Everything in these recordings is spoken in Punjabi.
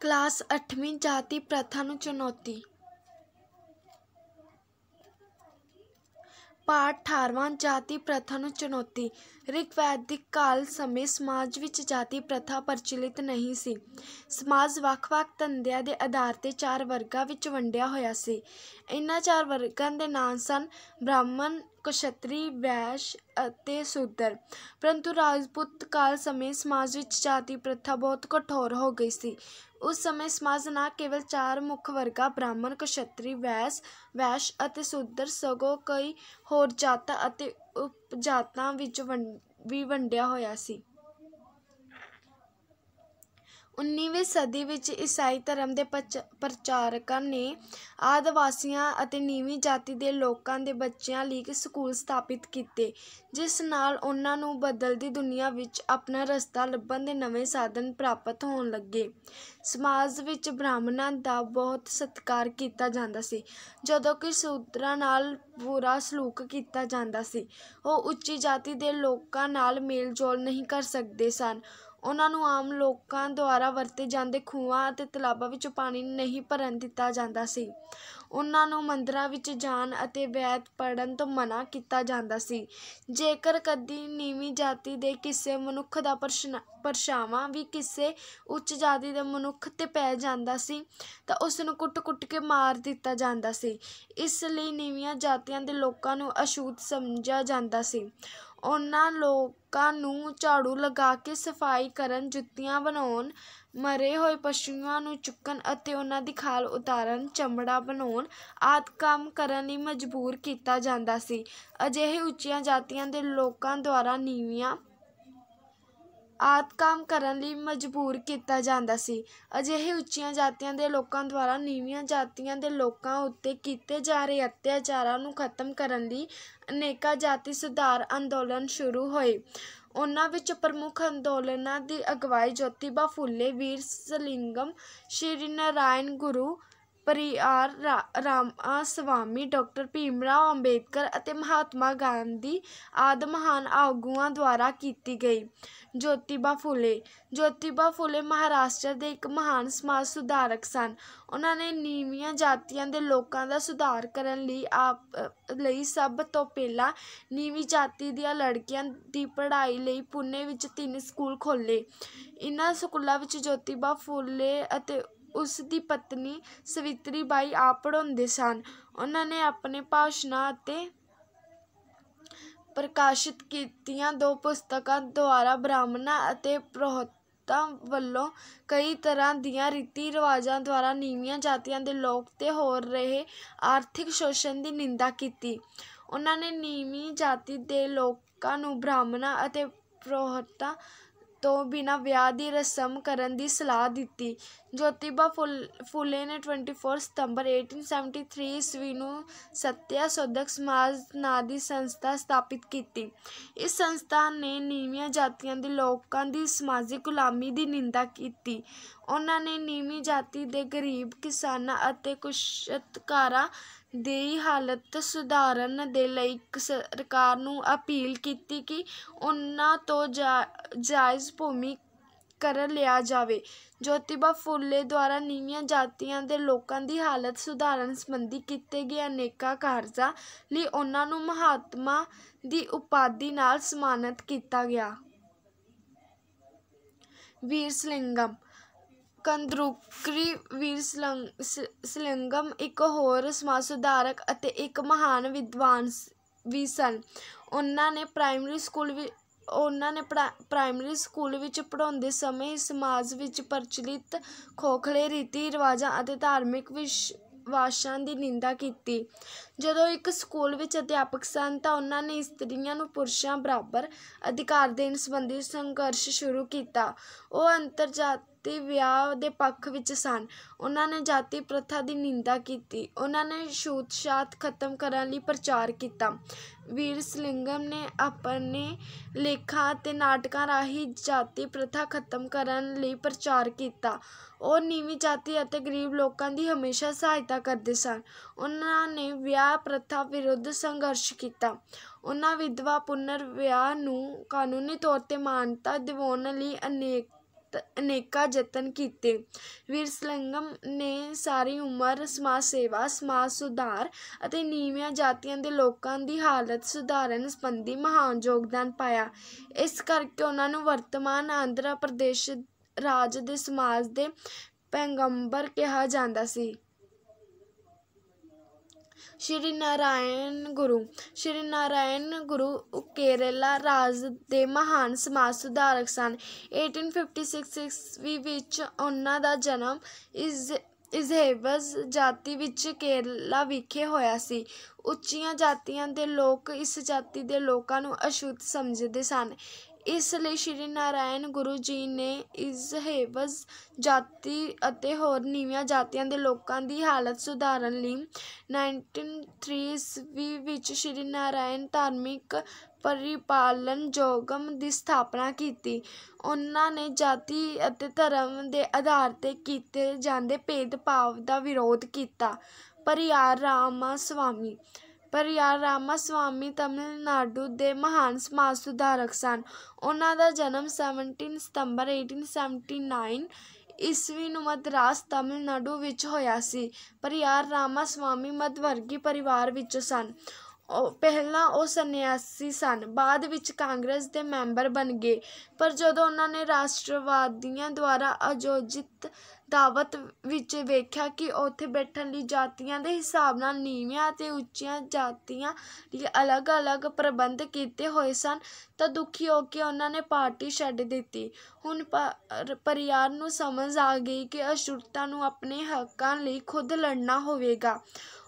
ਕਲਾਸ 8ਵੀਂ ਜਾਤੀ ਪ੍ਰਥਾ ਨੂੰ ਚੁਣੌਤੀ ਪਾਠ 18ਵਾਂ ਜਾਤੀ ਪ੍ਰਥਾ ਨੂੰ ਚੁਣੌਤੀ ਦੇ ਕਾਲ ਸਮੇਂ ਸਮਾਜ ਵਿੱਚ ਜਾਤੀ ਪ੍ਰਥਾ ਪ੍ਰਚਲਿਤ ਨਹੀਂ ਸੀ ਸਮਾਜ ਵੱਖ-ਵੱਖ ਧੰਦਿਆਂ ਦੇ ਆਧਾਰ ਤੇ ਚਾਰ ਵਰਗਾਂ ਵਿੱਚ ਵੰਡਿਆ ਹੋਇਆ ਸੀ ਇਹਨਾਂ ਚਾਰ ਵਰਗਾਂ ਦੇ ਨਾਮ ਸਨ ਬ੍ਰਾਹਮਣ ਕਸ਼ਤਰੀ ਵੈਸ਼ ਅਤੇ ਸੂਦਰ ਪਰੰਤੂ ਰਾਜਪੂਤ ਕਾਲ ਸਮੇਂ ਸਮਾਜ ਵਿੱਚ ਜਾਤੀ ਪ੍ਰਥਾ ਬਹੁਤ ਕਠੋਰ ਹੋ ਗਈ ਸੀ ਉਸ ਸਮੇਂ ਸਮਾਜ ਨਾ ਕੇਵਲ ਚਾਰ ਮੁੱਖ ਵਰਗਾਂ ਬ੍ਰਾਹਮਣ ਕਸ਼ਤਰੀ ਵੈਸ ਵੈਸ਼ ਅਤੇ ਸ਼ੂਦਰ ਸਗੋਂ ਕਈ ਹੋਰ ਜਾਤਾਂ ਅਤੇ ਉਪਜਾਤਾਂ ਵਿੱਚ ਵੀ ਵੰਡਿਆ ਹੋਇਆ ਸੀ ਉੱਨੀਵੀਂ ਸਦੀ ਵਿੱਚ ਈਸਾਈ ਧਰਮ ਦੇ ਪ੍ਰਚਾਰਕਾਂ ਨੇ ਆਦਿਵਾਸੀਆਂ ਅਤੇ ਨੀਵੀਂ ਜਾਤੀ ਦੇ ਲੋਕਾਂ ਦੇ ਬੱਚਿਆਂ ਲਈ ਸਕੂਲ ਸਥਾਪਿਤ ਕੀਤੇ ਜਿਸ ਨਾਲ ਉਹਨਾਂ ਨੂੰ ਬਦਲਦੀ ਦੁਨੀਆ ਵਿੱਚ ਆਪਣਾ ਰਸਤਾ ਲੱਭਣ ਦੇ ਨਵੇਂ ਸਾਧਨ ਪ੍ਰਾਪਤ ਹੋਣ ਲੱਗੇ ਸਮਾਜ ਵਿੱਚ ਬ੍ਰਾਹਮਣਾਂ ਦਾ ਬਹੁਤ ਸਤਿਕਾਰ ਕੀਤਾ ਜਾਂਦਾ ਸੀ ਜਦੋਂ ਕਿ ਸੂਤਰਾਂ ਨਾਲ ਬੁਰਾ ਸਲੂਕ ਕੀਤਾ ਜਾਂਦਾ ਸੀ ਉਹ ਉੱਚੀ ਜਾਤੀ ਦੇ ਲੋਕਾਂ ਨਾਲ ਮੇਲ-ਜੋਲ ਨਹੀਂ ਕਰ ਸਕਦੇ ਸਨ ਉਹਨਾਂ ਨੂੰ ਆਮ ਲੋਕਾਂ ਦੁਆਰਾ ਵਰਤੇ ਜਾਂਦੇ ਖੂਹਾਂ ਅਤੇ ਤਲਾਬਾਂ ਵਿੱਚੋਂ ਪਾਣੀ ਨਹੀਂ ਭਰਨ ਦਿੱਤਾ ਜਾਂਦਾ ਸੀ ਉਹਨਾਂ ਨੂੰ ਮੰਦਰਾਂ ਵਿੱਚ ਜਾਣ ਅਤੇ ਵੈਦ ਪੜ੍ਹਨ ਤੋਂ ਮਨਾ ਕੀਤਾ ਜਾਂਦਾ ਸੀ ਜੇਕਰ ਕਦੀ ਨੀਵੀਂ ਜਾਤੀ ਦੇ ਕਿਸੇ ਮਨੁੱਖ ਦਾ ਪ੍ਰਸ਼ਨ ਪਰਛਾਵਾਂ ਵੀ ਕਿਸੇ ਉੱਚ ਜਾਤੀ ਦੇ ਮਨੁੱਖ ਤੇ ਪੈ ਜਾਂਦਾ ਸੀ ਤਾਂ ਉਸ ਨੂੰ ਕੁੱਟ-ਕੁੱਟ ਕੇ ਮਾਰ ਦਿੱਤਾ ਜਾਂਦਾ ਸੀ ਇਸ ਲਈ ਨੀਵੀਆਂ ਜਾਤੀਆਂ ਦੇ ਲੋਕਾਂ ਨੂੰ ਅਸ਼ੂਤ ਸਮਝਿਆ ਜਾਂਦਾ ਸੀ ਉਹਨਾਂ ਲੋਕਾਂ ਨੂੰ ਝਾੜੂ ਲਗਾ ਕੇ ਸਫਾਈ ਕਰਨ ਜੁੱਤੀਆਂ ਬਣਾਉਣ ਮਰੇ ਹੋਏ ਪਸ਼ੂਆਂ ਨੂੰ ਚੁੱਕਣ ਅਤੇ ਉਹਨਾਂ ਦੀ ਖਾਲ ਉਤਾਰਨ ਚਮੜਾ ਬਣਾਉਣ ਆਦਿ ਕੰਮ ਕਰਨ ਲਈ ਮਜਬੂਰ ਕੀਤਾ ਜਾਂਦਾ ਸੀ ਅਜਿਹੇ ਉੱਚੀਆਂ ਜਾਤੀਆਂ ਦੇ ਲੋਕਾਂ ਦੁਆਰਾ ਨੀਵੀਆਂ ਆਦ ਕੰਮ ਕਰਨ ਲਈ ਮਜਬੂਰ ਕੀਤਾ ਜਾਂਦਾ ਸੀ ਅਜਿਹੇ ਉੱਚੀਆਂ ਜਾਤੀਆਂ ਦੇ ਲੋਕਾਂ ਦੁਆਰਾ ਨੀਵੀਆਂ ਜਾਤੀਆਂ ਦੇ ਲੋਕਾਂ ਉੱਤੇ ਕੀਤੇ ਜਾ ਰਹੇ ਅਤਿਆਚਾਰਾਂ ਨੂੰ ਖਤਮ ਕਰਨ ਲਈ ਅਨੇਕਾਂ ਜਾਤੀ ਸੁਧਾਰ ਅੰਦੋਲਨ ਸ਼ੁਰੂ ਹੋਏ ਉਹਨਾਂ ਵਿੱਚ ਪ੍ਰਮੁੱਖ ਅੰਦੋਲਨਾਂ ਦੀ ਅਗਵਾਈ ਜੋਤੀਬਾ ਫੁੱਲੇ ਵੀਰ ਸਲਿੰਗਮ ਸ਼੍ਰੀ ਨਾਰਾਇਣ ਗੁਰੂ ਪਰਿਆਰ ਰਾਮਾ ਸਵਾਮੀ ਡਾਕਟਰ ਭੀਮਰਾਓ ਅੰਬੇਦਕਰ ਅਤੇ ਮਹਾਤਮਾ ਗਾਂਧੀ ਆਦਿ ਮਹਾਨ ਆਗੂਆਂ ਦੁਆਰਾ ਕੀਤੀ ਗਈ ਜੋਤੀਬਾ ਫੁਲੇ ਜੋਤੀਬਾ ਫੁਲੇ ਮਹਾਰਾਸ਼ਟਰ ਦੇ ਇੱਕ ਮਹਾਨ ਸਮਾਜ ਸੁਧਾਰਕ ਸਨ ਉਹਨਾਂ ਨੇ ਨੀਵੀਆਂ ਜਾਤੀਆਂ ਦੇ ਲੋਕਾਂ ਦਾ ਸੁਧਾਰ ਕਰਨ ਲਈ ਆਪ ਲਈ ਸਭ ਤੋਂ ਪਹਿਲਾਂ ਨੀਵੀਂ ਜਾਤੀ ਦੀਆਂ ਲੜਕੀਆਂ ਦੀ ਪੜ੍ਹਾਈ ਲਈ ਪੁਣੇ ਵਿੱਚ ਤਿੰਨ ਸਕੂਲ ਖੋਲ੍ਹੇ ਇਹਨਾਂ ਸਕੂਲਾਂ ਵਿੱਚ ਜੋਤੀਬਾ ਫੁਲੇ ਅਤੇ ਉਸ ਦੀ ਪਤਨੀ ਸਵਿਤਰੀ ਬਾਈ ਆਪ ਪੜਾਉਂਦੇ ਸਨ ਉਹਨਾਂ ਨੇ ਆਪਣੇ ਭਾਸ਼ਣਾਂ ਅਤੇ ਪ੍ਰਕਾਸ਼ਿਤ ਕੀਤੀਆਂ ਦੋ ਪੁਸਤਕਾਂ ਦੁਆਰਾ ਬ੍ਰਾਹਮਣਾਂ ਅਤੇ ਪ੍ਰੋਹਤਾਂ ਵੱਲੋਂ ਕਈ ਤਰ੍ਹਾਂ ਦੀਆਂ ਰੀਤੀ ਰਿਵਾਜਾਂ ਦੁਆਰਾ ਨੀਵੀਆਂ ਜਾਤੀਆਂ ਦੇ ਲੋਕ ਤੇ ਹੋ ਰਹੇ ਆਰਥਿਕ ਸ਼ੋਸ਼ਣ ਦੀ ਨਿੰਦਾ ਕੀਤੀ ਉਹਨਾਂ ਨੇ ਨੀਵੀਂ ਜਾਤੀ ਦੇ ਲੋਕਾਂ ਨੂੰ ਬ੍ਰਾਹਮਣਾਂ ਅਤੇ ਪ੍ਰੋਹਤਾਂ ਤੋਂ ਬਿਨਾਂ ਵਿਆਹ ਦੀ ਰਸਮ ਕਰਨ ਦੀ ਸਲਾਹ ਦਿੱਤੀ ਜੋਤੀਬਾ ਫੁੱਲੇ ਨੇ 24 ਸਤੰਬਰ 1873 ਈਸਵੀ ਨੂੰ ਸਤਿਆ ਸੋਧਕ ਸਮਾਜ ਨਾਂ ਦੀ ਸੰਸਥਾ ਸਥਾਪਿਤ ਕੀਤੀ ਇਸ ਸੰਸਥਾ ਨੇ ਨੀਵੀਆਂ ਜਾਤੀਆਂ ਦੇ ਲੋਕਾਂ ਦੀ ਸਮਾਜਿਕ ਗੁਲਾਮੀ ਦੀ ਨਿੰਦਾ ਕੀਤੀ ਉਨ੍ਹਾਂ ਨੇ ਨੀਵੀਂ ਜਾਤੀ ਦੇ ਗਰੀਬ ਕਿਸਾਨਾਂ ਅਤੇ ਕੁਸ਼ਤਕਾਰਾਂ ਦੀ ਹਾਲਤ ਸੁਧਾਰਨ ਦੇ ਲਈ ਸਰਕਾਰ ਨੂੰ ਅਪੀਲ ਕੀਤੀ ਕਿ ਉਨ੍ਹਾਂ ਤੋਂ ਜਾਇਜ਼ ਭੂਮੀ ਕਰ ਲਿਆ ਜਾਵੇ ਜੋਤੀਬਾ ਫੁੱਲੇ ਦੁਆਰਾ ਨੀਵੀਆਂ ਜਾਤੀਆਂ ਦੇ ਲੋਕਾਂ ਦੀ ਹਾਲਤ ਸੁਧਾਰਨ ਸੰਬੰਧੀ ਕੀਤੇ ਗਏ ਅਨੇਕਾਂ ਕਾਰਜਾਂ ਲਈ ਉਹਨਾਂ ਨੂੰ ਮਹਾਤਮਾ ਦੀ ਉਪਾਧੀ ਨਾਲ ਸਨਮਾਨਿਤ ਕੀਤਾ ਗਿਆ ਵੀਰ ਸਲਿੰਗਮ ਕੰਦਰੂਕਰੀ ਵੀਰ ਸਲੰਗਮ ਇੱਕ ਹੋਰ ਸਮਾਜ ਸੁਧਾਰਕ ਅਤੇ ਇੱਕ ਮਹਾਨ ਵਿਦਵਾਨ ਵੀ ਸਨ ਉਹਨਾਂ ਨੇ ਪ੍ਰਾਇਮਰੀ ਸਕੂਲ ਵਿੱਚ ਉਹਨਾਂ ਨੇ ਪ੍ਰਾਇਮਰੀ ਸਕੂਲ ਵਿੱਚ ਪੜ੍ਹਾਉਂਦੇ ਸਮੇਂ ਸਮਾਜ ਵਿੱਚ ਪ੍ਰਚਲਿਤ ਖੋਖਲੇ ਰੀਤੀ ਰਿਵਾਜਾਂ ਅਤੇ ਧਾਰਮਿਕ ਵਿਸ਼ਵਾਸਾਂ ਦੀ ਨਿੰਦਾ ਕੀਤੀ ਜਦੋਂ ਇੱਕ ਸਕੂਲ ਵਿੱਚ ਅਧਿਆਪਕ ਸਨ ਤਾਂ ਉਹਨਾਂ ਨੇ ਇਸਤਰੀਆਂ ਨੂੰ ਪੁਰਸ਼ਾਂ ਬਰਾਬਰ ਅਧਿਕਾਰ ਦੇਣ ਸੰਬੰਧੀ ਸੰਘਰਸ਼ ਸ਼ੁਰੂ ਕੀਤਾ ਉਹ ਅੰਤਰਜਾਤ ਜਾਤੀ ਵਿਆਹ ਦੇ ਪੱਖ ਵਿੱਚ ਸਨ ਉਹਨਾਂ ਨੇ ਜਾਤੀ ਪ੍ਰਥਾ ਦੀ ਨਿੰਦਾ ਕੀਤੀ ਉਹਨਾਂ ਨੇ ਛੂਤ-ਛਾਤ ਖਤਮ ਕਰਨ ਲਈ ਪ੍ਰਚਾਰ ਕੀਤਾ ਵੀਰ ਸਲਿੰਗਮ ਨੇ ਆਪਣੇ ਲੇਖਾਂ ਤੇ ਨਾਟਕਾਂ ਰਾਹੀਂ ਜਾਤੀ ਪ੍ਰਥਾ ਖਤਮ ਕਰਨ ਲਈ ਪ੍ਰਚਾਰ ਕੀਤਾ ਉਹ ਨੀਵੀਂ ਜਾਤੀ ਅਤੇ ਗਰੀਬ ਲੋਕਾਂ ਦੀ ਹਮੇਸ਼ਾ ਸਹਾਇਤਾ ਕਰਦੇ ਸਨ ਉਹਨਾਂ ਨੇ ਵਿਆਹ ਪ੍ਰਥਾ ਵਿਰੁੱਧ ਸੰਘਰਸ਼ ਕੀਤਾ ਉਹਨਾਂ ਵਿਧਵਾ ਪੁਨਰ ਵਿਆਹ ਨੂੰ ਕਾਨੂੰਨੀ ਤੌਰ ਤੇ ਮਾਨਤਾ ਦਿਵਾਉਣ ਲਈ ਅਨੇਕ ਯਤ ਅਨੇਕਾਂ ਯਤਨ ਕੀਤੇ ਵੀਰ ਸਲੰਗਮ ਨੇ ਸਾਰੀ ਉਮਰ ਸਮਾਜ ਸੇਵਾ ਸਮਾਜ ਸੁਧਾਰ ਅਤੇ ਨੀਵੀਆਂ ਜਾਤੀਆਂ ਦੇ ਲੋਕਾਂ ਦੀ ਹਾਲਤ ਸੁਧਾਰਨ ਸੰਬੰਧੀ ਮਹਾਨ ਯੋਗਦਾਨ ਪਾਇਆ ਇਸ ਕਰਕੇ ਉਹਨਾਂ ਨੂੰ ਵਰਤਮਾਨ ਆਂਧਰਾ ਪ੍ਰਦੇਸ਼ ਰਾਜ ਦੇ ਸਮਾਜ ਦੇ ਪੈਗੰਬਰ ਕਿਹਾ ਜਾਂਦਾ ਸੀ ਸ਼੍ਰੀ ਨਾਰਾਇਣ ਗੁਰੂ ਸ਼੍ਰੀ ਨਾਰਾਇਣ ਗੁਰੂ ਕੇਰਲਾ ਰਾਜ ਦੇ ਮਹਾਨ ਸਮਾਜ ਸੁਧਾਰਕ ਸਨ 1856 ਵਿੱਚ ਉਹਨਾਂ ਦਾ ਜਨਮ ਇਸ ਇਸੇਵਸ ਜਾਤੀ ਵਿੱਚ ਕੇਰਲਾ ਵਿਖੇ ਹੋਇਆ ਸੀ ਉੱਚੀਆਂ ਜਾਤੀਆਂ ਦੇ ਲੋਕ ਇਸ ਜਾਤੀ ਦੇ ਲੋਕਾਂ ਨੂੰ ਅਸ਼ੁੱਧ ਸਮਝਦੇ ਸਨ ਇਸ ਲਈ ਸ਼੍ਰੀ ਨਾਰਾਇਣ ਗੁਰੂ ਜੀ ਨੇ ਇਸ ਹੇਵਸ ਜਾਤੀ ਅਤੇ ਹੋਰ ਨੀਵੀਆਂ ਜਾਤੀਆਂ ਦੇ ਲੋਕਾਂ ਦੀ ਹਾਲਤ ਸੁਧਾਰਨ ਲਈ 1930 ਵਿੱਚ ਸ਼੍ਰੀ ਨਾਰਾਇਣ ਧਾਰਮਿਕ ਪਰਿਪਾਲਨ ਜੋਗਮ ਦੀ ਸਥਾਪਨਾ ਕੀਤੀ ਉਹਨਾਂ ਨੇ ਜਾਤੀ ਅਤੇ ਧਰਮ ਦੇ ਆਧਾਰ ਤੇ ਕੀਤੇ ਜਾਂਦੇ ਭੇਦਭਾਵ ਦਾ ਵਿਰੋਧ ਕੀਤਾ ਪਰਿਆਰ ਰਾਮਾ ਸੁਆਮੀ ਪਰ ਯਾਰ ਰਾਮਾ ਸਵਾਮੀ ਤਮਿਲਨਾਡੂ ਦੇ ਮਹਾਨ ਸਮਾਜ ਸੁਧਾਰਕ ਸਨ ਉਹਨਾਂ ਦਾ ਜਨਮ 17 ਸਤੰਬਰ 1879 ਈਸਵੀ ਨੂੰ ਮਦਰਾਸ ਤਮਿਲਨਾਡੂ ਵਿੱਚ ਹੋਇਆ ਸੀ ਪਰ ਯਾਰ ਰਾਮਾ ਸਵਾਮੀ ਮਦਵਰਗੀ ਪਰਿਵਾਰ ਵਿੱਚੋਂ ਸਨ ਪਹਿਲਾਂ ਉਹ ਸੰਨਿਆਸੀ ਸਨ ਬਾਅਦ ਵਿੱਚ ਕਾਂਗਰਸ ਦੇ ਮੈਂਬਰ ਬਣ ਗਏ ਪਰ ਜਦੋਂ ਉਹਨਾਂ ਨੇ ਰਾਸ਼ਟਰਵਾਦੀਆਂ ਦੁਆਰਾ ਆਯੋਜਿਤ ਦਾਵਤ ਵਿੱਚ ਵੇਖਿਆ ਕਿ ਉੱਥੇ ਬੈਠਣ ਲਈ ਜਾਤੀਆਂ ਦੇ ਹਿਸਾਬ ਨਾਲ ਨੀਵੀਆਂ ਅਤੇ ਉੱਚੀਆਂ ਜਾਤੀਆਂ ਲਈ ਅਲੱਗ-ਅਲੱਗ ਪ੍ਰਬੰਧ ਕੀਤੇ ਹੋਏ ਸਨ ਤਾਂ ਦੁਖੀ ਹੋ ਕੇ ਉਹਨਾਂ ਨੇ ਪਾਰਟੀ ਛੱਡ ਦਿੱਤੀ ਹੁਣ ਪਰਿਵਾਰ ਨੂੰ ਸਮਝ ਆ ਗਈ ਕਿ ਅਸ਼ੁਰਤਾ ਨੂੰ ਆਪਣੇ ਹੱਕਾਂ ਲਈ ਖੁਦ ਲੜਨਾ ਹੋਵੇਗਾ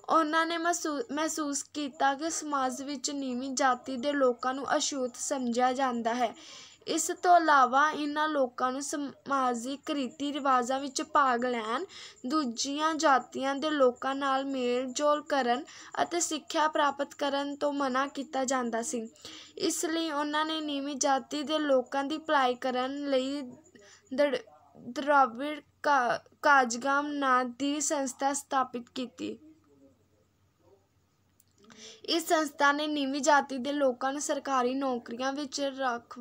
ਉਹਨਾਂ ਨੇ ਮਹਿਸੂਸ ਕੀਤਾ ਕਿ ਸਮਾਜ ਵਿੱਚ ਨੀਵੀਂ ਜਾਤੀ ਦੇ ਲੋਕਾਂ ਨੂੰ ਅਸ਼ੂਤ ਸਮਝਿਆ ਜਾਂਦਾ ਹੈ ਇਸ ਤੋਂ ਇਲਾਵਾ ਇਹਨਾਂ ਲੋਕਾਂ ਨੂੰ ਸਮਾਜਿਕ ਰੀਤੀ ਰਿਵਾਜ਼ਾਂ ਵਿੱਚ ਭਾਗ ਲੈਣ ਦੂਜੀਆਂ ਜਾਤੀਆਂ ਦੇ ਲੋਕਾਂ ਨਾਲ ਮੇਲ ਜੋਲ ਕਰਨ ਅਤੇ ਸਿੱਖਿਆ ਪ੍ਰਾਪਤ ਕਰਨ ਤੋਂ ਮਨਾ ਕੀਤਾ ਜਾਂਦਾ ਸੀ ਇਸ ਲਈ ਉਹਨਾਂ ਨੇ ਨੀਵੀਂ ਜਾਤੀ ਦੇ ਲੋਕਾਂ ਦੀ ਭਲਾਈ ਕਰਨ ਲਈ ਦ੍ਰਾਵਿੜ ਕਾਜਗਾਮ ਨਾਂ ਦੀ ਸੰਸਥਾ ਸਥਾਪਿਤ ਕੀਤੀ ਇਸ ਸੰਸਥਾ ਨੇ ਨੀਵੀਂ ਜਾਤੀ ਦੇ ਲੋਕਾਂ ਨੂੰ ਸਰਕਾਰੀ ਨੌਕਰੀਆਂ ਵਿੱਚ ਰੱਖ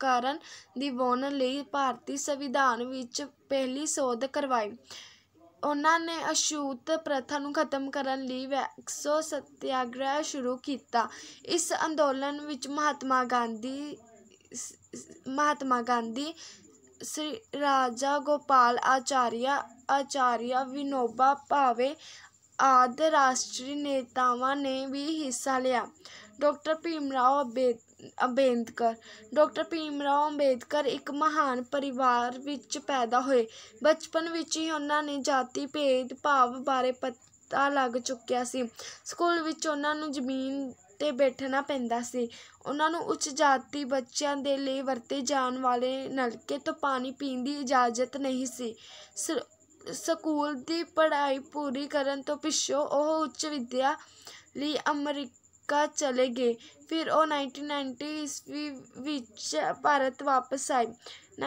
ਕਰਨ ਦਿਵਾਉਣ ਲਈ ਭਾਰਤੀ ਸੰਵਿਧਾਨ ਵਿੱਚ ਪਹਿਲੀ ਸੋਧ ਕਰਵਾਈ ਉਹਨਾਂ ਨੇ ਅਸ਼ੂਤ ਪ੍ਰਥਾ ਨੂੰ ਖਤਮ ਕਰਨ ਲਈ ਵੈਕਸੋ ਸਤਿਆਗ੍ਰਹਿ ਸ਼ੁਰੂ ਕੀਤਾ ਇਸ ਅੰਦੋਲਨ ਵਿੱਚ ਮਹਾਤਮਾ ਗਾਂਧੀ ਮਹਾਤਮਾ ਗਾਂਧੀ ਸ੍ਰੀ ਰਾਜਾ ਗੋਪਾਲ ਆਚਾਰੀਆ ਆਚਾਰੀਆ ਵਿਨੋਬਾ ਭਾਵੇ ਆਦਿ ਰਾਸ਼ਟਰੀ ਨੇਤਾਵਾਂ ਨੇ ਵੀ ਹਿੱਸਾ ਲਿਆ ਡਾਕਟਰ ਭੀਮ ਰਾਓ ਅੰਬੇਦ ਅੰਬੇਦਕਰ ਡਾਕਟਰ ਭੀਮ ਰਾਓ ਅੰਬੇਦਕਰ ਇੱਕ ਮਹਾਨ ਪਰਿਵਾਰ ਵਿੱਚ ਪੈਦਾ ਹੋਏ ਬਚਪਨ ਵਿੱਚ ਹੀ ਉਹਨਾਂ ਨੇ ਜਾਤੀ ਭੇਦ ਭਾਵ ਬਾਰੇ ਪਤਾ ਲੱਗ ਚੁੱਕਿਆ ਸੀ ਸਕੂਲ ਵਿੱਚ ਉਹਨਾਂ ਨੂੰ ਜ਼ਮੀਨ ਤੇ ਬੈਠਣਾ ਪੈਂਦਾ ਸੀ ਉਹਨਾਂ ਨੂੰ ਉੱਚ ਜਾਤੀ ਬੱਚਿਆਂ ਦੇ ਲਈ ਵਰਤੇ ਜਾਣ ਵਾਲੇ ਨਲਕੇ ਤੋਂ ਪਾਣੀ ਪੀਣ ਦੀ ਇਜਾਜ਼ਤ ਨਹੀਂ ਸੀ ਸਕੂਲ ਦੀ ਪੜ੍ਹਾਈ ਪੂਰੀ ਕਰਨ ਤੋਂ ਪਿੱਛੋਂ ਉਹ ਉੱਚ ਵਿੱਦਿਆ ਲਈ ਅਮਰੀਕਾ ਚਲੇ ਗਏ ਫਿਰ ਉਹ 1990 ਈਸਵੀ ਵਿੱਚ ਭਾਰਤ ਵਾਪਸ ਆਏ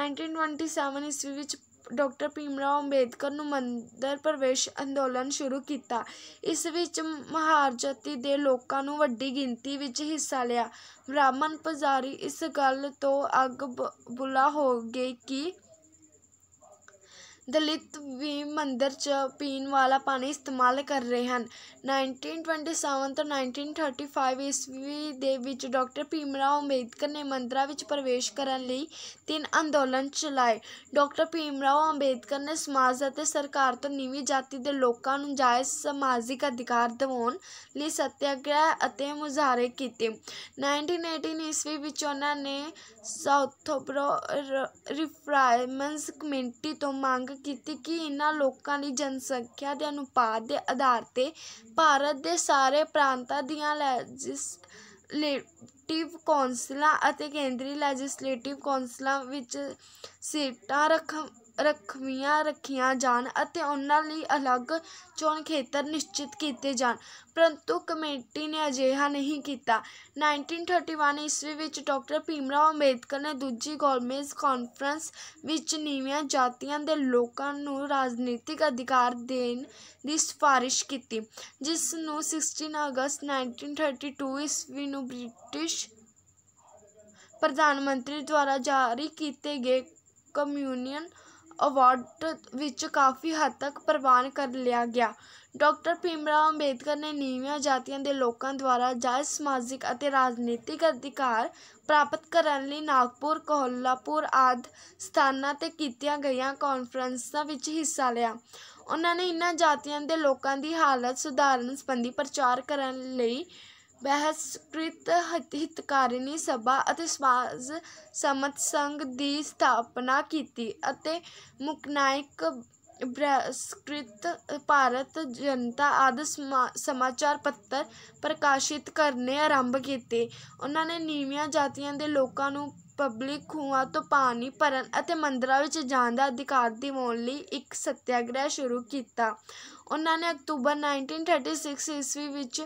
1927 ਈਸਵੀ ਵਿੱਚ ਡਾਕਟਰ ਰਾਓ ਅੰਬੇਦਕਰ ਨੂੰ ਮੰਦਰ ਪ੍ਰਵੇਸ਼ ਅੰਦੋਲਨ ਸ਼ੁਰੂ ਕੀਤਾ ਇਸ ਵਿੱਚ ਜਾਤੀ ਦੇ ਲੋਕਾਂ ਨੂੰ ਵੱਡੀ ਗਿਣਤੀ ਵਿੱਚ ਹਿੱਸਾ ਲਿਆ ਬ੍ਰਾਹਮਣ ਪੁਜਾਰੀ ਇਸ ਗੱਲ ਤੋਂ ਅੱਗ ਬੁਲਾ ਹੋ ਗਏ ਕਿ ਦਲਿਤ ਵੀ ਮੰਦਰ 'ਚ ਪੀਣ ਵਾਲਾ ਪਾਣੀ ਇਸਤੇਮਾਲ ਕਰ ਰਹੇ ਹਨ 1927 ਤੋਂ 1935 ਈਸਵੀ ਦੇ ਵਿੱਚ ਡਾਕਟਰ ਭੀਮ ਰਾਓ ਅੰਬੇਦਕਰ ਨੇ ਮੰਦਰਾਂ ਵਿੱਚ ਪ੍ਰਵੇਸ਼ ਕਰਨ ਲਈ ਤਿੰਨ ਅੰਦੋਲਨ ਚਲਾਏ ਡਾਕਟਰ ਭੀਮ ਰਾਓ ਅੰਬੇਦਕਰ ਨੇ ਸਮਾਜ ਅਤੇ ਸਰਕਾਰ ਤੋਂ ਨੀਵੀਂ ਜਾਤੀ ਦੇ ਲੋਕਾਂ ਨੂੰ ਜਾਇਜ਼ ਸਮਾਜਿਕ ਅਧਿਕਾਰ ਦਿਵਾਉਣ ਲਈ ਸਤਿਆਗ੍ਰਹਿ ਅਤੇ ਮੁਜ਼ਾਹਰੇ ਕੀਤੇ 1918 ਈਸਵੀ ਵਿੱਚ ਉਹਨਾਂ ਨੇ ਸਾਊਥਬਰੋ ਰਿਫਾਰਮਰਸ ਕਮੇਟੀ ਤੋਂ ਮੰਗ ਕੀਤੀ ਕਿ ਇਨ੍ਹਾਂ ਲੋਕਾਂ ਦੀ ਜਨਸੰਖਿਆ ਦੇ ਅਨੁਪਾਤ ਦੇ ਆਧਾਰ 'ਤੇ ਭਾਰਤ ਦੇ ਸਾਰੇ ਪ੍ਰਾਂਤਾਂ ਦੀਆਂ ਲੈਜਿਸਲੇਟਿਵ ਕੌਂਸਲਾਂ ਅਤੇ ਕੇਂਦਰੀ ਲੈਜਿਸਲੇਟਿਵ ਕੌਂਸਲਾਂ ਵਿੱਚ ਸੀਟਾਂ ਰੱਖਣ ਰੱਖਵੀਆਂ ਰੱਖੀਆਂ ਜਾਣ ਅਤੇ ਉਨ੍ਹਾਂ ਲਈ ਅਲੱਗ ਚੋਣ ਖੇਤਰ ਨਿਸ਼ਚਿਤ ਕੀਤੇ ਜਾਣ ਪਰੰਤੂ ਕਮੇਟੀ ਨੇ ਅਜਿਹਾ ਨਹੀਂ ਕੀਤਾ 1931 ਈਸਵੀ ਵਿੱਚ ਡਾਕਟਰ ਭੀਮਰਾਓ ਅੰਬੇਦਕਰ ਨੇ ਦੂਜੀ ਗੋਲਮੇਜ਼ ਕਾਨਫਰੰਸ ਵਿੱਚ ਨੀਵੀਆਂ ਜਾਤੀਆਂ ਦੇ ਲੋਕਾਂ ਨੂੰ ਰਾਜਨੀਤਿਕ ਅਧਿਕਾਰ ਦੇਣ ਦੀ ਸਿਫਾਰਿਸ਼ ਕੀਤੀ ਜਿਸ ਨੂੰ 16 ਅਗਸਤ 1932 ਈਸਵੀ ਨੂੰ ਬ੍ਰਿਟਿਸ਼ ਪ੍ਰਧਾਨ ਮੰਤਰੀ ਦੁਆਰਾ ਜਾਰੀ ਕੀਤੇ ਗਏ ਕਮਿਊਨੀਅਨ ਅਵਾਰਡ ਵਿੱਚ ਕਾਫੀ ਹੱਦ ਤੱਕ ਪ੍ਰਵਾਨ ਕਰ ਲਿਆ ਗਿਆ ਡਾਕਟਰ ਭੀਮ ਅੰਬੇਦਕਰ ਨੇ ਨੀਵੀਆਂ ਜਾਤੀਆਂ ਦੇ ਲੋਕਾਂ ਦੁਆਰਾ ਜਾਇਜ਼ ਸਮਾਜਿਕ ਅਤੇ ਰਾਜਨੀਤਿਕ ਅਧਿਕਾਰ ਪ੍ਰਾਪਤ ਕਰਨ ਲਈ ਨਾਗਪੁਰ ਕੋਹਲਾਪੁਰ ਆਦਿ ਸਥਾਨਾਂ ਤੇ ਕੀਤੀਆਂ ਗਈਆਂ ਕਾਨਫਰੰਸਾਂ ਵਿੱਚ ਹਿੱਸਾ ਲਿਆ ਉਹਨਾਂ ਨੇ ਇਨ੍ਹਾਂ ਜਾਤੀਆਂ ਦੇ ਲੋਕਾਂ ਦੀ ਹਾਲਤ ਸੁਧਾਰਨ ਸੰਬੰਧੀ ਪ੍ਰਚਾਰ ਕਰਨ ਲਈ ਬਹਿਸਕ੍ਰਿਤ ਹਿਤ ਸਭਾ ਅਤੇ ਸਮਾਜ ਸਮਤ ਸੰਘ ਦੀ ਸਥਾਪਨਾ ਕੀਤੀ ਅਤੇ ਮੁਕਨਾਇਕ ਬਹਿਸਕ੍ਰਿਤ ਭਾਰਤ ਜਨਤਾ ਆਦ ਸਮਾਚਾਰ ਪੱਤਰ ਪ੍ਰਕਾਸ਼ਿਤ ਕਰਨੇ ਆਰੰਭ ਕੀਤੇ ਉਹਨਾਂ ਨੇ ਨੀਵੀਆਂ ਜਾਤੀਆਂ ਦੇ ਲੋਕਾਂ ਨੂੰ ਪਬਲਿਕ ਖੂਹਾਂ ਤੋਂ ਪਾਣੀ ਭਰਨ ਅਤੇ ਮੰਦਰਾਂ ਵਿੱਚ ਜਾਣ ਦਾ ਅਧਿਕਾਰ ਦਿਵਾਉਣ ਲਈ ਇੱਕ ਸत्याग्रह ਸ਼ੁਰੂ ਕੀਤਾ ਉਹਨਾਂ ਨੇ ਅਕਤੂਬਰ 1936 ਈਸਵੀ ਵਿੱਚ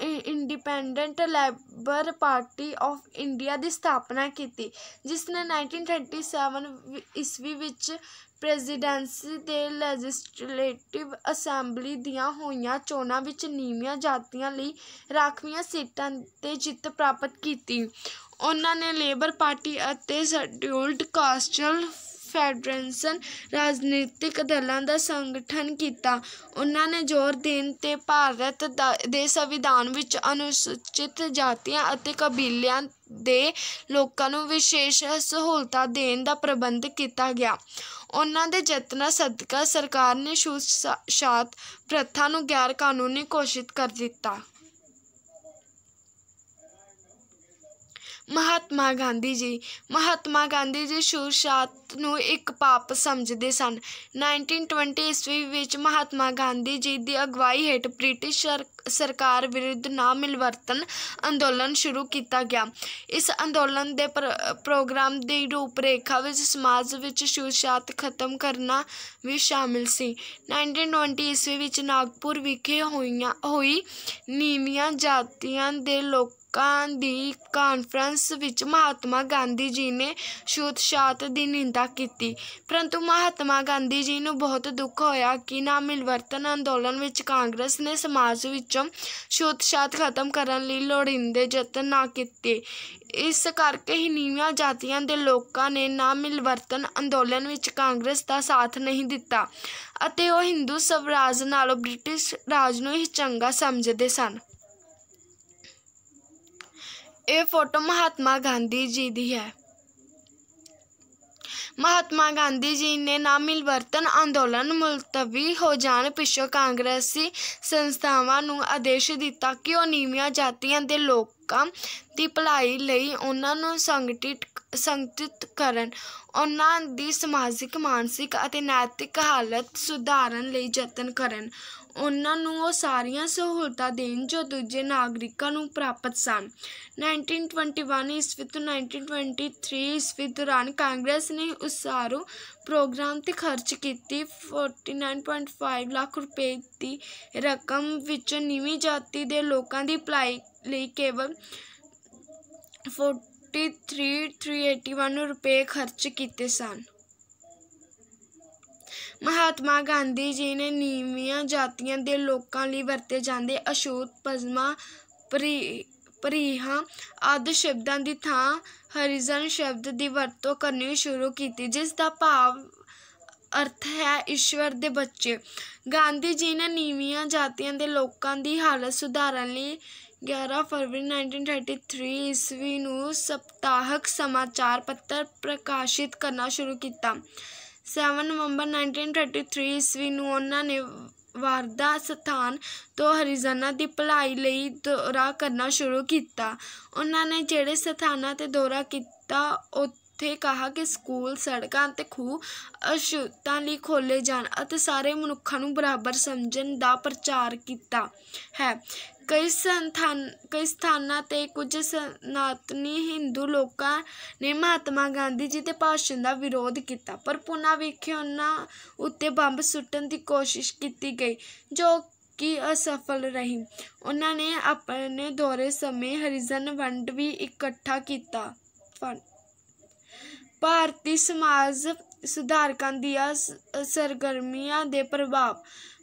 independent labour party of India ਦੀ ਸਥਾਪਨਾ ਕੀਤੀ ਜਿਸ ਨੇ 1937 ਈਸਵੀ ਵਿੱਚ ਪ੍ਰੈਜ਼ੀਡੈਂਸੀ ਤੇ ਲੈਜਿਸਲੇਟਿਵ ਅਸੈਂਬਲੀ ਦੀਆਂ ਹੋਈਆਂ ਚੋਣਾਂ ਵਿੱਚ ਨੀਵੀਆਂ ਜਾਤੀਆਂ ਲਈ ਰਾਖਵੀਆਂ ਸੀਟਾਂ 'ਤੇ ਜਿੱਤ ਪ੍ਰਾਪਤ ਕੀਤੀ ਉਹਨਾਂ ਨੇ ਲੇਬਰ ਪਾਰਟੀ ਅਤੇ ਸ਼ਡਿਊਲਡ ਕਾਸਟਲ ਫੈਡਰੇਸ਼ਨ ਰਾਜਨੀਤਿਕ ਦਲਾਂ ਦਾ ਸੰਗਠਨ ਕੀਤਾ ਉਹਨਾਂ ਨੇ ਜ਼ੋਰ ਦੇਣ ਤੇ ਭਾਰਤ ਦੇ ਸੰਵਿਧਾਨ ਵਿੱਚ ਅਨੁਸੂਚਿਤ ਜਾਤੀਆਂ ਅਤੇ ਕਬੀਲਿਆਂ ਦੇ ਲੋਕਾਂ ਨੂੰ ਵਿਸ਼ੇਸ਼ ਸਹੂਲਤਾਂ ਦੇਣ ਦਾ ਪ੍ਰਬੰਧ ਕੀਤਾ ਗਿਆ ਉਹਨਾਂ ਦੇ ਯਤਨਾਂ ਸਦਕਾ ਸਰਕਾਰ ਨੇ ਸ਼ੂਸ਼ਾਤ ਪ੍ਰਥਾ ਨੂੰ ਗੈਰ ਕਾਨੂੰਨੀ ਘੋਸ਼ਿਤ ਕਰ ਦਿੱਤਾ ਮਹਾਤਮਾ ਗਾਂਧੀ ਜੀ ਮਹਾਤਮਾ ਗਾਂਧੀ ਜੀ ਛੂਛਾਤ ਨੂੰ ਇੱਕ ਪਾਪ ਸਮਝਦੇ ਸਨ 1920 ਈਸਵੀ ਵਿੱਚ ਮਹਾਤਮਾ ਗਾਂਧੀ ਜੀ ਦੀ ਅਗਵਾਈ ਹੇਠ ਬ੍ਰਿਟਿਸ਼ ਸਰ ਸਰਕਾਰ ਵਿਰੁੱਧ ਨਾ ਮਿਲਵਰਤਨ ਅੰਦੋਲਨ ਸ਼ੁਰੂ ਕੀਤਾ ਗਿਆ ਇਸ ਅੰਦੋਲਨ ਦੇ ਪ੍ਰੋਗਰਾਮ ਦੀ ਰੂਪਰੇਖਾ ਵਿੱਚ ਸਮਾਜ ਵਿੱਚ ਛੂਛਾਤ ਖਤਮ ਕਰਨਾ ਵੀ ਸ਼ਾਮਿਲ ਸੀ 1920 ਈਸਵੀ ਵਿੱਚ ਨਾਗਪੁਰ ਵਿਖੇ ਹੋਈਆਂ ਹੋਈ ਨੀਵੀਆਂ ਜਾਤੀਆਂ ਦੇ ਲੋਕ ਲੋਕਾਂ ਦੀ ਕਾਨਫਰੰਸ ਵਿੱਚ ਮਹਾਤਮਾ ਗਾਂਧੀ ਜੀ ਨੇ ਸ਼ੂਤਸ਼ਾਤ ਦੀ ਨਿੰਦਾ ਕੀਤੀ ਪਰੰਤੂ ਮਹਾਤਮਾ ਗਾਂਧੀ ਜੀ ਨੂੰ ਬਹੁਤ ਦੁੱਖ ਹੋਇਆ ਕਿ ਨਾ ਮਿਲਵਰਤਨ ਅੰਦੋਲਨ ਵਿੱਚ ਕਾਂਗਰਸ ਨੇ ਸਮਾਜ ਵਿੱਚ ਵਿੱਚੋਂ ਛੂਤਛਾਤ ਖਤਮ ਕਰਨ ਲਈ ਲੋੜਿੰਦੇ ਯਤਨ ਨਾ ਕੀਤੇ ਇਸ ਕਰਕੇ ਹੀ ਨੀਵੀਆਂ ਜਾਤੀਆਂ ਦੇ ਲੋਕਾਂ ਨੇ ਨਾ ਮਿਲਵਰਤਨ ਅੰਦੋਲਨ ਵਿੱਚ ਕਾਂਗਰਸ ਦਾ ਸਾਥ ਨਹੀਂ ਦਿੱਤਾ ਅਤੇ ਉਹ ਹਿੰਦੂ ਸਵਰਾਜ ਨਾਲੋਂ ਬ੍ਰਿਟਿਸ਼ ਰਾਜ ਨੂੰ ਹੀ ਚੰਗਾ ਸਮਝਦੇ ਸਨ ਇਹ ਫੋਟੋ ਮਹਾਤਮਾ ਗਾਂਧੀ ਜੀ ਦੀ ਹੈ ਮਹਾਤਮਾ ਗਾਂਧੀ ਜੀ ਨੇ ਨਾ ਵਰਤਨ ਅੰਦੋਲਨ ਮੁਲਤਵੀ ਹੋ ਜਾਣ ਪਿੱਛੋਂ ਕਾਂਗਰਸੀ ਸੰਸਥਾਵਾਂ ਨੂੰ ਆਦੇਸ਼ ਦਿੱਤਾ ਕਿ ਉਹ ਨੀਵੀਆਂ ਜਾਤੀਆਂ ਦੇ ਲੋਕਾਂ ਦੀ ਭਲਾਈ ਲਈ ਉਹਨਾਂ ਨੂੰ ਸੰਗਠਿਤ ਸੰਗਠਿਤ ਕਰਨ ਉਹਨਾਂ ਦੀ ਸਮਾਜਿਕ ਮਾਨਸਿਕ ਅਤੇ ਨੈਤਿਕ ਹਾਲਤ ਸੁਧਾਰਨ ਲਈ ਯਤਨ ਕਰਨ ਉਹਨਾਂ ਨੂੰ ਉਹ ਸਾਰੀਆਂ ਸਹੂਲਤਾਂ ਦੇਣ ਜੋ ਦੂਜੇ ਨਾਗਰਿਕਾਂ ਨੂੰ ਪ੍ਰਾਪਤ ਸਨ 1921 ਈਸਵੀ ਤੋਂ 1923 ਈਸਵੀ ਦੌਰਾਨ ਕਾਂਗਰਸ ਨੇ ਉਸਾਰੂ ਪ੍ਰੋਗਰਾਮ ਤੇ ਖਰਚ ਕੀਤੀ 49.5 ਲੱਖ ਰੁਪਏ ਦੀ ਰਕਮ ਵਿੱਚ ਨੀਵੀਂ ਜਾਤੀ ਦੇ ਲੋਕਾਂ ਦੀ ਭਲਾਈ ਲਈ ਕੇਵਲ 43381 ਰੁਪਏ ਖਰਚ ਕੀਤੇ ਸਨ ਮਹਾਤਮਾ ਗਾਂਧੀ ਜੀ ਨੇ ਨੀਵੀਆਂ ਜਾਤੀਆਂ ਦੇ ਲੋਕਾਂ ਲਈ ਵਰਤੇ ਜਾਂਦੇ ਅਸ਼ੋਤ ਪਜ਼ਮਾ ਪਰੀਹਾ ਆਦਿ ਸ਼ਬਦਾਂ ਦੀ ਥਾਂ ਹਰੀਜ਼ਨ ਸ਼ਬਦ ਦੀ ਵਰਤੋਂ ਕਰਨੀ ਸ਼ੁਰੂ ਕੀਤੀ ਜਿਸ ਦਾ ਭਾਵ ਅਰਥ ਹੈ ਈਸ਼ਵਰ ਦੇ ਬੱਚੇ ਗਾਂਧੀ ਜੀ ਨੇ ਨੀਵੀਆਂ ਜਾਤੀਆਂ ਦੇ ਲੋਕਾਂ ਦੀ ਹਾਲਤ ਸੁਧਾਰਨ ਲਈ 11 ਫਰਵਰੀ 1933 ਈਸਵੀ ਨੂੰ ਸਪਤਾਹਕ ਸਮਾਚਾਰ ਪੱਤਰ ਪ੍ਰਕਾਸ਼ਿਤ ਕਰਨਾ ਸ਼ੁਰੂ ਕੀਤਾ 7 ਨਵੰਬਰ 1933 ਈਸਵੀ ਨੂੰ ਉਹਨਾਂ ਨੇ ਵਾਰਦਾ ਸਥਾਨ ਤੋਂ ਹਰੀਜ਼ਾਨਾ ਦੀ ਭਲਾਈ ਲਈ ਦੌਰਾ ਕਰਨਾ ਸ਼ੁਰੂ ਕੀਤਾ ਉਹਨਾਂ ਨੇ ਜਿਹੜੇ ਸਥਾਨਾਂ ਤੇ ਦੌਰਾ ਕੀਤਾ ਉਹ ਉੱਥੇ ਕਿਹਾ ਕਿ ਸਕੂਲ ਸੜਕਾਂ ਤੇ ਖੂ ਅਸ਼ੂਤਾਂ ਲਈ ਖੋਲੇ ਜਾਣ ਅਤੇ ਸਾਰੇ ਮਨੁੱਖਾਂ ਨੂੰ ਬਰਾਬਰ ਸਮਝਣ ਦਾ ਪ੍ਰਚਾਰ ਕੀਤਾ ਹੈ ਕਈ ਸੰਥਾਨ ਕਈ ਸਥਾਨਾਂ ਤੇ ਕੁਝ ਸਨਾਤਨੀ ਹਿੰਦੂ ਲੋਕਾਂ ਨੇ ਮਹਾਤਮਾ ਗਾਂਧੀ ਜੀ ਦੇ ਭਾਸ਼ਣ ਦਾ ਵਿਰੋਧ ਕੀਤਾ ਪਰ ਪੁਨਾ ਵਿਖੇ ਉਹਨਾਂ ਉੱਤੇ ਬੰਬ ਸੁੱਟਣ ਦੀ ਕੋਸ਼ਿਸ਼ ਕੀਤੀ ਗਈ ਜੋ ਕਿ ਅਸਫਲ ਰਹੀ ਉਹਨਾਂ ਨੇ ਆਪਣੇ ਦੌਰੇ ਸਮੇਂ ਹਰੀਜ਼ਨ ਵੰਡ ਵੀ ਇਕੱਠਾ ਕੀਤਾ ਫੰਡ ਭਾਰਤੀ ਸਮਾਜ ਸੁਧਾਰਕਾਂ ਦੀਆਂ ਸਰਗਰਮੀਆਂ ਦੇ ਪ੍ਰਭਾਵ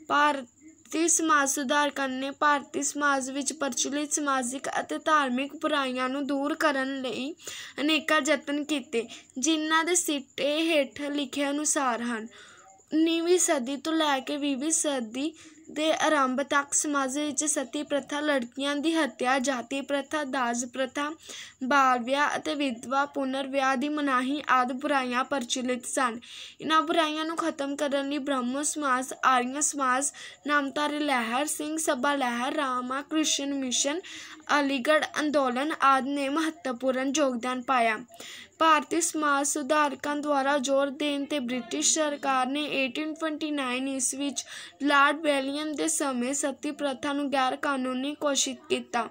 ਭਾਰਤੀ ਸਮਾਜ ਸੁਧਾਰਕਾਂ ਨੇ ਭਾਰਤੀ ਸਮਾਜ ਵਿੱਚ ਪ੍ਰਚਲਿਤ ਸਮਾਜਿਕ ਅਤੇ ਧਾਰਮਿਕ ਬੁਰਾਈਆਂ ਨੂੰ ਦੂਰ ਕਰਨ ਲਈ ਅਨੇਕਾਂ ਯਤਨ ਕੀਤੇ ਜਿਨ੍ਹਾਂ ਦੇ ਸਿੱਟੇ ਹੇਠ ਲਿਖੇ ਅਨੁਸਾਰ ਹਨ 19ਵੀਂ ਸਦੀ ਤੋਂ ਲੈ ਕੇ 20ਵੀਂ ਸਦੀ ਦੇ ਆਰੰਭ ਤੱਕ ਸਮਾਜ ਵਿੱਚ ਸਤੀ ਪ੍ਰਥਾ ਲੜਕੀਆਂ ਦੀ ਹੱਤਿਆ ਜਾਤੀ ਪ੍ਰਥਾ ਦਾਜ ਪ੍ਰਥਾ ਬਾਲ ਵਿਆਹ ਅਤੇ ਵਿਧਵਾ ਪੁਨਰ ਵਿਆਹ ਦੀ ਮਨਾਹੀ ਆਦਿ ਬੁਰਾਈਆਂ ਪ੍ਰਚਲਿਤ ਸਨ ਇਹਨਾਂ ਬੁਰਾਈਆਂ ਨੂੰ ਖਤਮ ਕਰਨ ਲਈ ਬ੍ਰਹਮ ਸਮਾਜ ਆਰੀਆ ਸਮਾਜ ਨਾਮਤਾਰ ਲਹਿਰ ਸਿੰਘ ਸਭਾ ਲਹਿਰ ਰਾਮਾ ਕ੍ਰਿਸ਼ਨ ਮਿਸ਼ਨ ਅਲੀਗੜ੍ਹ ਅੰਦੋਲਨ ਆਦਿ ਨੇ ਮਹੱਤਵਪੂਰਨ ਯੋਗਦਾਨ ਪਾਇਆ ਭਾਰਤੀ ਸਮਾਜ ਸੁਧਾਰਕਾਂ ਦੁਆਰਾ ਜ਼ੋਰ ਦੇਣ ਤੇ ਬ੍ਰਿਟਿਸ਼ ਸਰਕਾਰ ਨੇ 1829 ਇਸ ਵਿੱਚ ਲਾਰਡ ਬੈਲੀਅਮ ਦੇ ਸਮੇਂ ਸਤੀ ਪ੍ਰਥਾ ਨੂੰ ਗੈਰ ਕਾਨੂੰਨੀ ਘੋਸ਼ਿਤ ਕੀਤਾ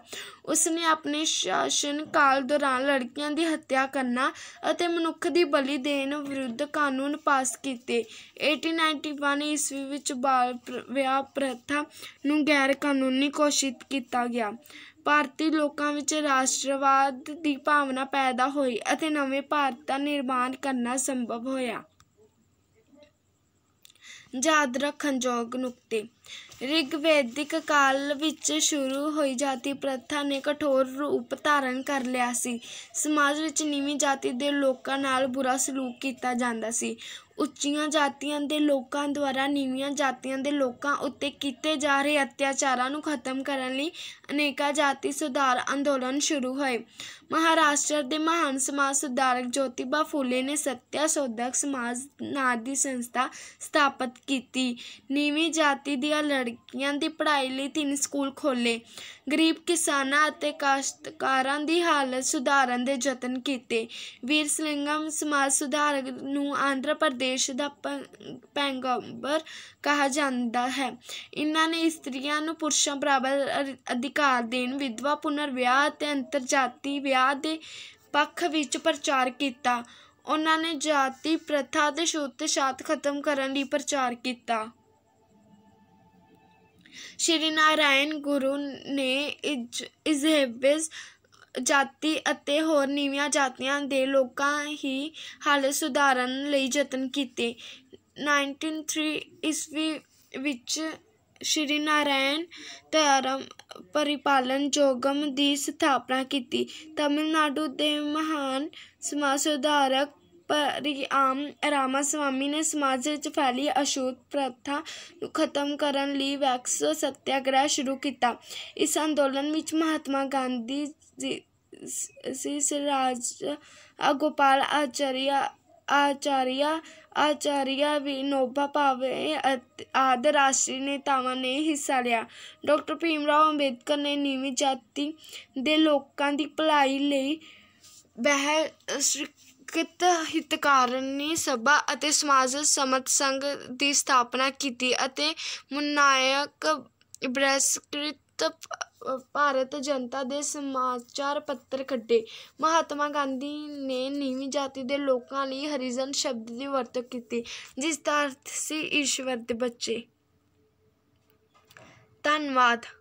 ਉਸ ਨੇ ਆਪਣੇ ਸ਼ਾਸਨ ਕਾਲ ਦੌਰਾਨ ਲੜਕੀਆਂ ਦੀ ਹੱਤਿਆ ਕਰਨਾ ਅਤੇ ਮਨੁੱਖ ਦੀ ਬਲੀ ਦੇਣ ਵਿਰੁੱਧ ਕਾਨੂੰਨ ਪਾਸ ਕੀਤੇ 1891 ਈਸਵੀ ਵਿੱਚ ਬਾਲ ਵਿਆਹ ਪ੍ਰਥਾ ਨੂੰ ਗੈਰ ਕਾਨੂੰਨੀ ਘੋਸ਼ਿਤ ਕੀਤਾ ਗਿਆ ਭਾਰਤੀ ਲੋਕਾਂ ਵਿੱਚ ਰਾਸ਼ਟਰਵਾਦ ਦੀ ਭਾਵਨਾ ਪੈਦਾ ਹੋਈ ਅਤੇ ਨਵੇਂ ਭਾਰਤ ਦਾ ਨਿਰਮਾਣ ਕਰਨਾ ਸੰਭਵ ਹੋਇਆ ਯਾਦ ਰੱਖਣਯੋਗ ਨੁਕਤੇ ਰਿਗਵੈਦਿਕ ਕਾਲ ਵਿੱਚ ਸ਼ੁਰੂ ਹੋਈ ਜਾਤੀ ਪ੍ਰਥਾ ਨੇ ਕਠੋਰ ਰੂਪ ਧਾਰਨ ਕਰ ਲਿਆ ਸੀ ਸਮਾਜ ਵਿੱਚ ਨੀਵੀਂ ਜਾਤੀ ਦੇ ਲੋਕਾਂ ਨਾਲ ਬੁਰਾ ਸਲੂਕ ਕੀਤਾ ਜਾਂਦਾ ਸੀ ਉੱਚੀਆਂ ਜਾਤੀਆਂ ਦੇ ਲੋਕਾਂ ਦੁਆਰਾ ਨੀਵੀਆਂ ਜਾਤੀਆਂ ਦੇ ਲੋਕਾਂ ਉੱਤੇ ਕੀਤੇ ਜਾ ਰਹੇ ਅਤਿਆਚਾਰਾਂ ਨੂੰ ਖਤਮ ਕਰਨ ਲਈ ਅਨੇਕਾਂ ਜਾਤੀ ਸੁਧਾਰ ਅੰਦੋਲਨ ਸ਼ੁਰੂ ਹੋਏ ਮਹਾਰਾਸ਼ਟਰ ਦੇ ਮਹਾਨ ਸਮਾਜ ਸੁਧਾਰਕ ਜੋਤੀਬਾ ਫੂਲੇ ਨੇ ਸਤਿਆ ਸੋਧਕ ਸਮਾਜ ਨਾਂ ਦੀ ਸੰਸਥਾ ਸਥਾਪਿਤ ਕੀਤੀ ਨੀਵੀਂ ਜਾਤੀ ਦੀਆਂ ਲੜ ਲੜਕੀਆਂ ਦੀ ਪੜ੍ਹਾਈ ਲਈ ਤਿੰਨ ਸਕੂਲ ਖੋਲੇ ਗਰੀਬ ਕਿਸਾਨਾਂ ਅਤੇ ਕਾਸ਼ਤਕਾਰਾਂ ਦੀ ਹਾਲਤ ਸੁਧਾਰਨ ਦੇ ਯਤਨ ਕੀਤੇ ਵੀਰ ਸਲਿੰਗਮ ਸਮਾਜ ਸੁਧਾਰਕ ਨੂੰ ਆਂਧਰਾ ਪ੍ਰਦੇਸ਼ ਦਾ ਪੈਂਗੰਬਰ ਕਹਾ ਜਾਂਦਾ ਹੈ ਇਹਨਾਂ ਨੇ ਇਸਤਰੀਆਂ ਨੂੰ ਪੁਰਸ਼ਾਂ ਬਰਾਬਰ ਅਧਿਕਾਰ ਦੇਣ ਵਿਧਵਾ ਪੁਨਰ ਵਿਆਹ ਅਤੇ ਅੰਤਰਜਾਤੀ ਵਿਆਹ ਦੇ ਪੱਖ ਵਿੱਚ ਪ੍ਰਚਾਰ ਕੀਤਾ ਉਹਨਾਂ ਨੇ ਜਾਤੀ ਪ੍ਰਥਾ ਦੇ ਛੂਤ ਛਾਤ ਖਤਮ ਕਰਨ ਲਈ ਪ੍ਰਚਾਰ ਕੀਤਾ ਸ਼੍ਰੀ ਨਾਰਾਇਣ ਗੁਰੂ ਨੇ ਇਜ ਇਜ਼ਹੇਬਿਸ ਜਾਤੀ ਅਤੇ ਹੋਰ ਨੀਵੀਆਂ ਜਾਤੀਆਂ ਦੇ ਲੋਕਾਂ ਹੀ ਹਾਲ ਸੁਧਾਰਨ ਲਈ ਯਤਨ ਕੀਤੇ 193 ਈਸਵੀ ਵਿੱਚ ਸ਼੍ਰੀ ਨਾਰਾਇਣ ਧਰਮ ਪਰਿਪਾਲਨ ਜੋਗਮ ਦੀ ਸਥਾਪਨਾ ਕੀਤੀ ਤਾਮਿਲਨਾਡੂ ਦੇ ਮਹਾਨ ਸਮਾਜ ਸੁਧਾਰਕ ਪਰਿਆਮ ਰਾਮਾ ਸਵਾਮੀ ਨੇ ਸਮਾਜ ਵਿੱਚ ਫੈਲੀ ਅਸ਼ੋਧ ਪ੍ਰਥਾ ਨੂੰ ਖਤਮ ਕਰਨ ਲਈ ਵੈਕਸ ਸਤਿਆਗ੍ਰਹਿ ਸ਼ੁਰੂ ਕੀਤਾ ਇਸ ਅੰਦੋਲਨ ਵਿੱਚ ਮਹਾਤਮਾ ਗਾਂਧੀ ਜੀ ਸਿਸਰਾਜ ਗੋਪਾਲ ਆਚਾਰੀਆ ਆਚਾਰੀਆ आचार्य विनोबा भावे आदि राष्ट्रीय नेतावां ने हिस्सा लिया डॉक्टर भीमराव ਅੰਬੇਦਕਰ ਨੇ ਨੀਵੀਂ ਜਾਤੀ ਦੇ ਲੋਕਾਂ ਦੀ ਭਲਾਈ ਲਈ ਬਹਿ ਸੰਗਤ ਹਿਤਕਾਰਨੀ ਸਭਾ ਅਤੇ ਸਮਾਜ ਸਮਤ ਸੰਘ ਦੀ ਸਥਾਪਨਾ ਕੀਤੀ ਅਤੇ ਮੁਨਾਇਕ ਬ੍ਰੈਸਕ੍ਰਿਤ ਭਾਰਤ ਜਨਤਾ ਦੇ ਸਮਾਚਾਰ ਪੱਤਰ ਕੱਢੇ ਮਹਾਤਮਾ ਗਾਂਧੀ ਨੇ ਨੀਵੀਂ ਜਾਤੀ ਦੇ ਲੋਕਾਂ ਲਈ ਹਰੀਜਨ ਸ਼ਬਦ ਦੀ ਵਰਤੋਂ ਕੀਤੀ ਜਿਸ ਦਾ ਅਰਥ ਸੀ ਈਸ਼ਵਰ ਦੇ ਬੱਚੇ ਧੰਨਵਾਦ